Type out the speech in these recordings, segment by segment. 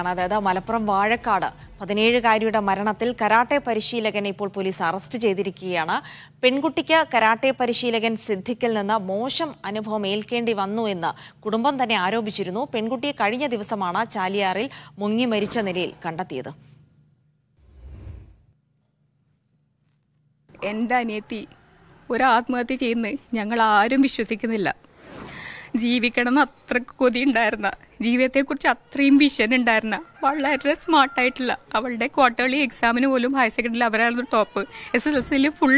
ാണ് അതായത് മലപ്പുറം വാഴക്കാട് പതിനേഴുകാരിയുടെ മരണത്തിൽ കരാട്ടെ പരിശീലകനെ ഇപ്പോൾ പോലീസ് അറസ്റ്റ് ചെയ്തിരിക്കുകയാണ് പെൺകുട്ടിക്ക് കരാട്ടെ പരിശീലകൻ സിദ്ധിക്കിൽ നിന്ന് മോശം അനുഭവം ഏൽക്കേണ്ടി വന്നു എന്ന് കുടുംബം തന്നെ ആരോപിച്ചിരുന്നു പെൺകുട്ടിയെ കഴിഞ്ഞ ദിവസമാണ് ചാലിയാറിൽ മുങ്ങി മരിച്ച നിലയിൽ കണ്ടെത്തിയത് എന്റെ അനിയത്തി ഒരാത്മഹത്യ ചെയ്യുന്നത് ഞങ്ങൾ ആരും വിശ്വസിക്കുന്നില്ല ജീവിക്കണമെന്ന് അത്രക്ക് കൊതി ഉണ്ടായിരുന്ന ജീവിതത്തെക്കുറിച്ച് അത്രയും വിഷൻ ഉണ്ടായിരുന്ന വളരെ സ്മാർട്ടായിട്ടുള്ള അവളുടെ ക്വാർട്ടർലി എക്സാമിന് പോലും ഹയർ സെക്കൻഡറിയിൽ അവരായിരുന്നു ടോപ്പ് എസ് എസ് എൽ സിയിൽ ഫുൾ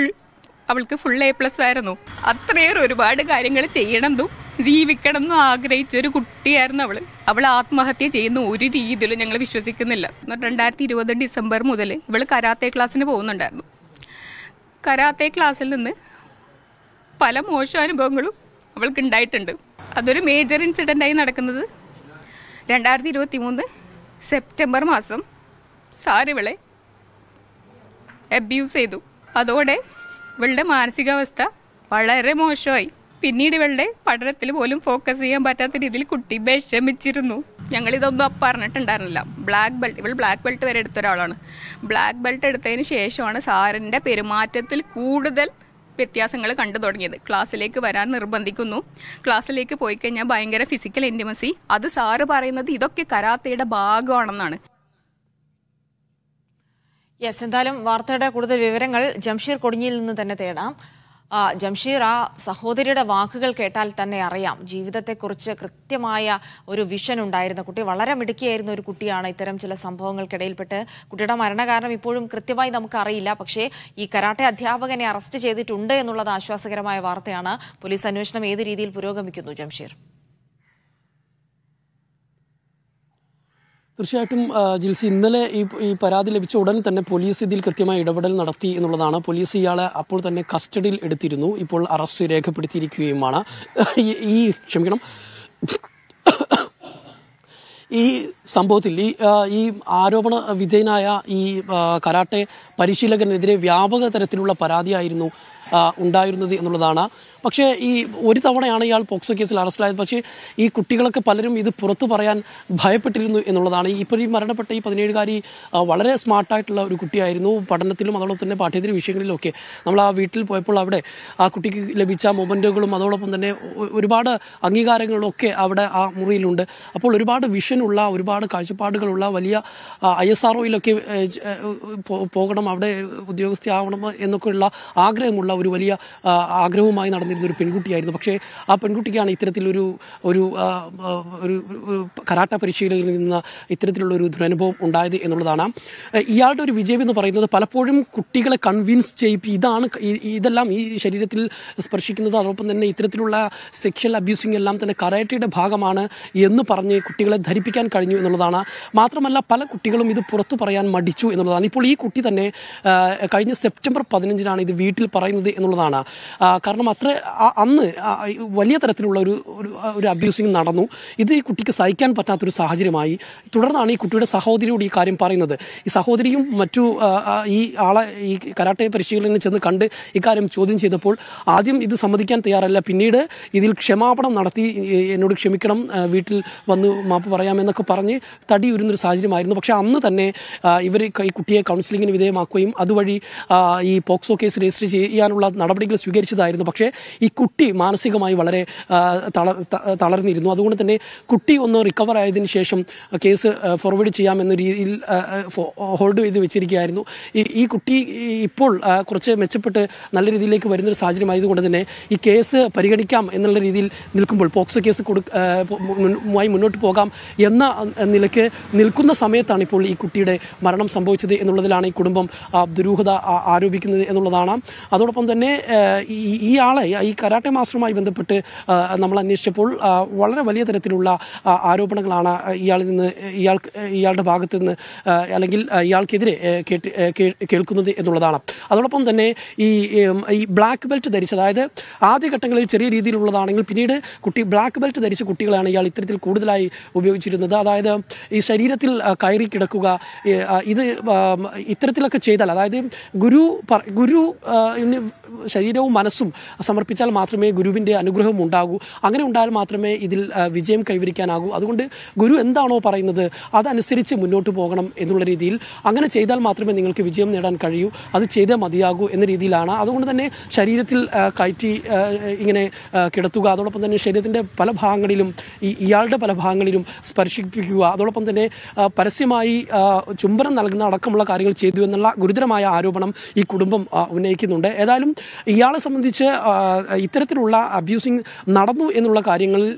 അവൾക്ക് ഫുൾ എ പ്ലസ് ആയിരുന്നു അത്രയേറെ ഒരുപാട് കാര്യങ്ങൾ ചെയ്യണമെന്നും ജീവിക്കണം ആഗ്രഹിച്ച ഒരു കുട്ടിയായിരുന്നു അവൾ അവൾ ആത്മഹത്യ ചെയ്യുന്ന ഒരു രീതിയിലും ഞങ്ങൾ വിശ്വസിക്കുന്നില്ല രണ്ടായിരത്തി ഇരുപത് ഡിസംബർ മുതൽ ഇവൾ കരാത്തെ ക്ലാസ്സിന് പോകുന്നുണ്ടായിരുന്നു കരാത്തെ ക്ലാസ്സിൽ നിന്ന് പല മോശം അനുഭവങ്ങളും അവൾക്ക് ഉണ്ടായിട്ടുണ്ട് അതൊരു മേജർ ആയി നടക്കുന്നത് രണ്ടായിരത്തി ഇരുപത്തി മൂന്ന് സെപ്റ്റംബർ മാസം സാറിവളെ അബ്യൂസ് ചെയ്തു അതോടെ ഇവളുടെ മാനസികാവസ്ഥ വളരെ മോശമായി പിന്നീട് ഇവളുടെ പഠനത്തിൽ പോലും ഫോക്കസ് ചെയ്യാൻ പറ്റാത്ത രീതിയിൽ കുട്ടി വിഷമിച്ചിരുന്നു ഞങ്ങളിതൊന്നും അപ്പം ബ്ലാക്ക് ബെൽറ്റ് ഇവൾ ബ്ലാക്ക് ബെൽറ്റ് വരെ എടുത്ത ഒരാളാണ് ബ്ലാക്ക് ബെൽറ്റ് എടുത്തതിന് ശേഷമാണ് സാറിൻ്റെ പെരുമാറ്റത്തിൽ കൂടുതൽ വ്യത്യാസങ്ങൾ കണ്ടു തുടങ്ങിയത് ക്ലാസ്സിലേക്ക് വരാൻ നിർബന്ധിക്കുന്നു ക്ലാസ്സിലേക്ക് പോയി കഴിഞ്ഞാൽ ഭയങ്കര ഫിസിക്കൽ ഇൻറ്റിമസി അത് സാറ് പറയുന്നത് ഇതൊക്കെ കരാത്തയുടെ ഭാഗമാണെന്നാണ് യെസ് എന്തായാലും വാർത്തയുടെ കൂടുതൽ വിവരങ്ങൾ ജംഷീർ കൊടിഞ്ഞിയിൽ നിന്ന് തന്നെ തേടാം ജംഷീർ ആ സഹോദരിയുടെ വാക്കുകൾ കേട്ടാൽ തന്നെ അറിയാം ജീവിതത്തെക്കുറിച്ച് കൃത്യമായ ഒരു വിഷൻ ഉണ്ടായിരുന്ന കുട്ടി വളരെ മിടുക്കിയായിരുന്ന ഒരു കുട്ടിയാണ് ഇത്തരം ചില സംഭവങ്ങൾക്കിടയിൽപ്പെട്ട് കുട്ടിയുടെ മരണകാരണം ഇപ്പോഴും കൃത്യമായി നമുക്കറിയില്ല പക്ഷേ ഈ കരാട്ടെ അധ്യാപകനെ അറസ്റ്റ് ചെയ്തിട്ടുണ്ട് എന്നുള്ളത് ആശ്വാസകരമായ വാർത്തയാണ് പോലീസ് അന്വേഷണം ഏത് രീതിയിൽ പുരോഗമിക്കുന്നു ജംഷീർ തീർച്ചയായിട്ടും ജിൽസി ഇന്നലെ ഈ ഈ പരാതി ലഭിച്ച ഉടൻ തന്നെ പോലീസ് ഇതിൽ കൃത്യമായി ഇടപെടൽ നടത്തി എന്നുള്ളതാണ് പോലീസ് ഇയാളെ അപ്പോൾ തന്നെ കസ്റ്റഡിയിൽ എടുത്തിരുന്നു ഇപ്പോൾ അറസ്റ്റ് രേഖപ്പെടുത്തിയിരിക്കുകയുമാണ് ഈ ക്ഷമിക്കണം ഈ സംഭവത്തിൽ ഈ ഈ ആരോപണ വിധേയനായ ഈ കരാട്ടെ പരിശീലകനെതിരെ വ്യാപക തരത്തിലുള്ള പരാതിയായിരുന്നു ഉണ്ടായിരുന്നത് എന്നുള്ളതാണ് പക്ഷേ ഈ ഒരു തവണയാണ് ഇയാൾ പോക്സോ കേസിൽ അറസ്റ്റിലായത് പക്ഷേ ഈ കുട്ടികളൊക്കെ പലരും ഇത് പുറത്തു പറയാൻ ഭയപ്പെട്ടിരുന്നു എന്നുള്ളതാണ് ഇപ്പോൾ ഈ മരണപ്പെട്ട ഈ പതിനേഴുകാരി വളരെ സ്മാർട്ടായിട്ടുള്ള ഒരു കുട്ടിയായിരുന്നു പഠനത്തിലും അതോടൊപ്പം തന്നെ പാഠ്യേതര വിഷയങ്ങളിലൊക്കെ നമ്മൾ ആ വീട്ടിൽ പോയപ്പോൾ അവിടെ ആ കുട്ടിക്ക് ലഭിച്ച മൊമെൻറ്റുകളും അതോടൊപ്പം തന്നെ ഒരുപാട് അംഗീകാരങ്ങളൊക്കെ അവിടെ ആ മുറിയിലുണ്ട് അപ്പോൾ ഒരുപാട് വിഷനുള്ള ഒരുപാട് കാഴ്ചപ്പാടുകളുള്ള വലിയ ഐ എസ് ആർ ഒയിലൊക്കെ പോകണം അവിടെ ഉദ്യോഗസ്ഥയാവണം എന്നൊക്കെയുള്ള ആഗ്രഹമുള്ള ഒരു വലിയ ആഗ്രഹവുമായി നടന്നു വന്നിരുന്ന ഒരു പെൺകുട്ടിയായിരുന്നു പക്ഷേ ആ പെൺകുട്ടിക്കാണ് ഇത്തരത്തിലൊരു ഒരു ഒരു കരാട്ട പരിശീലകനിൽ നിന്ന് ഇത്തരത്തിലുള്ള ഒരു ദുരനുഭവം ഉണ്ടായത് എന്നുള്ളതാണ് ഇയാളുടെ ഒരു വിജയം എന്ന് പറയുന്നത് പലപ്പോഴും കുട്ടികളെ കൺവിൻസ് ചെയ്യിപ്പി ഇതാണ് ഇതെല്ലാം ഈ ശരീരത്തിൽ സ്പർശിക്കുന്നത് അതോടൊപ്പം തന്നെ ഇത്തരത്തിലുള്ള സെക്ഷൽ അബ്യൂസിങ് എല്ലാം തന്നെ കരാട്ടയുടെ ഭാഗമാണ് എന്ന് പറഞ്ഞ് കുട്ടികളെ ധരിപ്പിക്കാൻ കഴിഞ്ഞു എന്നുള്ളതാണ് മാത്രമല്ല പല കുട്ടികളും ഇത് പുറത്തു പറയാൻ മടിച്ചു എന്നുള്ളതാണ് ഇപ്പോൾ ഈ കുട്ടി തന്നെ കഴിഞ്ഞ സെപ്റ്റംബർ പതിനഞ്ചിനാണ് ഇത് വീട്ടിൽ പറയുന്നത് എന്നുള്ളതാണ് കാരണം അത്ര അന്ന് വലിയ തരത്തിലുള്ള ഒരു ഒരു അബ്യൂസിങ് നടന്നു ഇത് ഈ കുട്ടിക്ക് സഹിക്കാൻ പറ്റാത്തൊരു സാഹചര്യമായി തുടർന്നാണ് ഈ കുട്ടിയുടെ സഹോദരിയോട് ഈ കാര്യം പറയുന്നത് ഈ സഹോദരിയും മറ്റു ഈ ആളെ ഈ കരാട്ടെ പരിശീലനം ചെന്ന് കണ്ട് ഇക്കാര്യം ചോദ്യം ചെയ്തപ്പോൾ ആദ്യം ഇത് സമ്മതിക്കാൻ തയ്യാറല്ല പിന്നീട് ഇതിൽ ക്ഷമാപണം നടത്തി എന്നോട് ക്ഷമിക്കണം വീട്ടിൽ വന്ന് മാപ്പ് പറയാമെന്നൊക്കെ പറഞ്ഞ് തടി ഉരുന്നൊരു സാഹചര്യമായിരുന്നു പക്ഷെ അന്ന് തന്നെ ഇവർ ഈ കുട്ടിയെ കൗൺസിലിങ്ങിന് വിധേയമാക്കുകയും അതുവഴി ഈ പോക്സോ കേസ് രജിസ്റ്റർ ചെയ്യാനുള്ള നടപടികൾ സ്വീകരിച്ചതായിരുന്നു പക്ഷേ ഈ കുട്ടി മാനസികമായി വളരെ തളർന്നിരുന്നു അതുകൊണ്ട് തന്നെ കുട്ടി ഒന്ന് റിക്കവർ ആയതിന് ശേഷം കേസ് ഫോർവേഡ് ചെയ്യാം എന്ന രീതിയിൽ ഹോൾഡ് ചെയ്ത് വെച്ചിരിക്കുകയായിരുന്നു ഈ കുട്ടി ഇപ്പോൾ കുറച്ച് മെച്ചപ്പെട്ട് നല്ല രീതിയിലേക്ക് വരുന്നൊരു സാഹചര്യമായതുകൊണ്ട് തന്നെ ഈ കേസ് പരിഗണിക്കാം എന്നുള്ള രീതിയിൽ നിൽക്കുമ്പോൾ പോക്സോ കേസ് കൊടുമായി മുന്നോട്ട് പോകാം എന്ന നിലയ്ക്ക് നിൽക്കുന്ന സമയത്താണ് ഇപ്പോൾ ഈ കുട്ടിയുടെ മരണം സംഭവിച്ചത് എന്നുള്ളതിലാണ് ഈ കുടുംബം ദുരൂഹത ആരോപിക്കുന്നത് എന്നുള്ളതാണ് അതോടൊപ്പം തന്നെ ഈ ആളെ ഈ കരാട്ടെ മാസ്റ്ററുമായി ബന്ധപ്പെട്ട് നമ്മൾ അന്വേഷിച്ചപ്പോൾ വളരെ വലിയ തരത്തിലുള്ള ആരോപണങ്ങളാണ് ഇയാളിൽ നിന്ന് ഇയാൾ ഇയാളുടെ ഭാഗത്ത് നിന്ന് അല്ലെങ്കിൽ ഇയാൾക്കെതിരെ കേൾക്കുന്നത് എന്നുള്ളതാണ് അതോടൊപ്പം തന്നെ ഈ ഈ ബ്ലാക്ക് ബെൽറ്റ് ധരിച്ച് അതായത് ആദ്യഘട്ടങ്ങളിൽ ചെറിയ രീതിയിലുള്ളതാണെങ്കിൽ പിന്നീട് കുട്ടി ബ്ലാക്ക് ബെൽറ്റ് ധരിച്ച കുട്ടികളാണ് ഇയാൾ ഇത്തരത്തിൽ കൂടുതലായി ഉപയോഗിച്ചിരുന്നത് അതായത് ഈ ശരീരത്തിൽ കയറി കിടക്കുക ഇത് ഇത്തരത്തിലൊക്കെ ചെയ്താൽ അതായത് ഗുരു ഗുരു ശരീരവും മനസ്സും സമർപ്പിക്കും സമർപ്പിച്ചാൽ മാത്രമേ ഗുരുവിൻ്റെ അനുഗ്രഹം ഉണ്ടാകൂ അങ്ങനെ ഉണ്ടായാൽ മാത്രമേ ഇതിൽ വിജയം കൈവരിക്കാനാകൂ അതുകൊണ്ട് ഗുരു എന്താണോ പറയുന്നത് അതനുസരിച്ച് മുന്നോട്ട് പോകണം എന്നുള്ള രീതിയിൽ അങ്ങനെ ചെയ്താൽ മാത്രമേ നിങ്ങൾക്ക് വിജയം നേടാൻ കഴിയൂ അത് ചെയ്താൽ മതിയാകൂ എന്ന രീതിയിലാണ് അതുകൊണ്ട് തന്നെ ശരീരത്തിൽ കയറ്റി ഇങ്ങനെ കിടത്തുക അതോടൊപ്പം തന്നെ ശരീരത്തിൻ്റെ പല ഭാഗങ്ങളിലും ഈ ഇയാളുടെ പല ഭാഗങ്ങളിലും സ്പർശിപ്പിക്കുക അതോടൊപ്പം തന്നെ പരസ്യമായി ചുംബനം നൽകുന്ന അടക്കമുള്ള കാര്യങ്ങൾ ചെയ്തു എന്നുള്ള ഗുരുതരമായ ആരോപണം ഈ കുടുംബം ഉന്നയിക്കുന്നുണ്ട് ഏതായാലും ഇയാളെ സംബന്ധിച്ച് ഇത്തരത്തിലുള്ള അബ്യൂസിങ് നടന്നു എന്നുള്ള കാര്യങ്ങളിൽ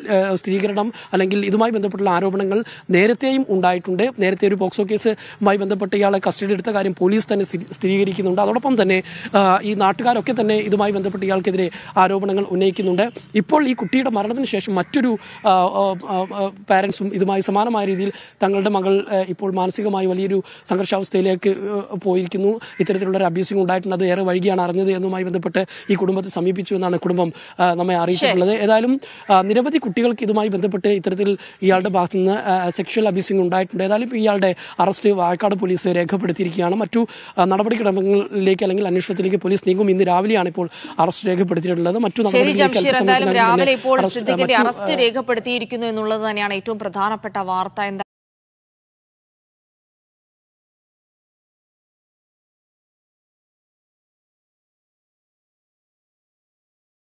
സ്ഥിരീകരണം അല്ലെങ്കിൽ ഇതുമായി ബന്ധപ്പെട്ടുള്ള ആരോപണങ്ങൾ നേരത്തെയും ഉണ്ടായിട്ടുണ്ട് നേരത്തെ ഒരു പോക്സോ കേസുമായി ബന്ധപ്പെട്ട് ഇയാളെ കസ്റ്റഡി എടുത്ത കാര്യം പോലീസ് തന്നെ സ്ഥിരീകരിക്കുന്നുണ്ട് അതോടൊപ്പം തന്നെ ഈ നാട്ടുകാരൊക്കെ തന്നെ ഇതുമായി ബന്ധപ്പെട്ട് ഇയാൾക്കെതിരെ ആരോപണങ്ങൾ ഉന്നയിക്കുന്നുണ്ട് ഇപ്പോൾ ഈ കുട്ടിയുടെ മരണത്തിന് ശേഷം മറ്റൊരു പാരൻസും ഇതുമായി സമാനമായ രീതിയിൽ തങ്ങളുടെ മകൾ ഇപ്പോൾ മാനസികമായി വലിയൊരു സംഘർഷാവസ്ഥയിലേക്ക് പോയിരിക്കുന്നു ഇത്തരത്തിലുള്ള ഒരു അബ്യൂസിംഗ് ഉണ്ടായിട്ടുണ്ട് അത് ഏറെ വൈകിയാണ് അറിഞ്ഞത് എന്നുമായി ബന്ധപ്പെട്ട് ഈ കുടുംബത്തെ സമീപിച്ചു എന്നാണ് എന്നാണ് കുടുംബം നമ്മെ അറിയിച്ചിട്ടുള്ളത് ഏതായാലും നിരവധി കുട്ടികൾക്ക് ഇതുമായി ബന്ധപ്പെട്ട് ഇത്തരത്തിൽ ഇയാളുടെ ഭാഗത്തു നിന്ന് സെക്ഷൽ അബ്യൂസിംഗ് ഉണ്ടായിട്ടുണ്ട് ഏതായാലും ഇയാളുടെ അറസ്റ്റ് വാഴക്കാട് പോലീസ് രേഖപ്പെടുത്തിയിരിക്കുകയാണ് മറ്റു നടപടിക്രമങ്ങളിലേക്ക് അല്ലെങ്കിൽ അന്വേഷണത്തിലേക്ക് പോലീസ് നീങ്ങും ഇന്ന് രാവിലെയാണ് ഇപ്പോൾ അറസ്റ്റ് രേഖപ്പെടുത്തിയിട്ടുള്ളത് മറ്റു രാവിലെ ഇപ്പോൾ അറസ്റ്റ് രേഖപ്പെടുത്തിയിരിക്കുന്നു എന്നുള്ളത് തന്നെയാണ് ഏറ്റവും പ്രധാനപ്പെട്ട വാർത്ത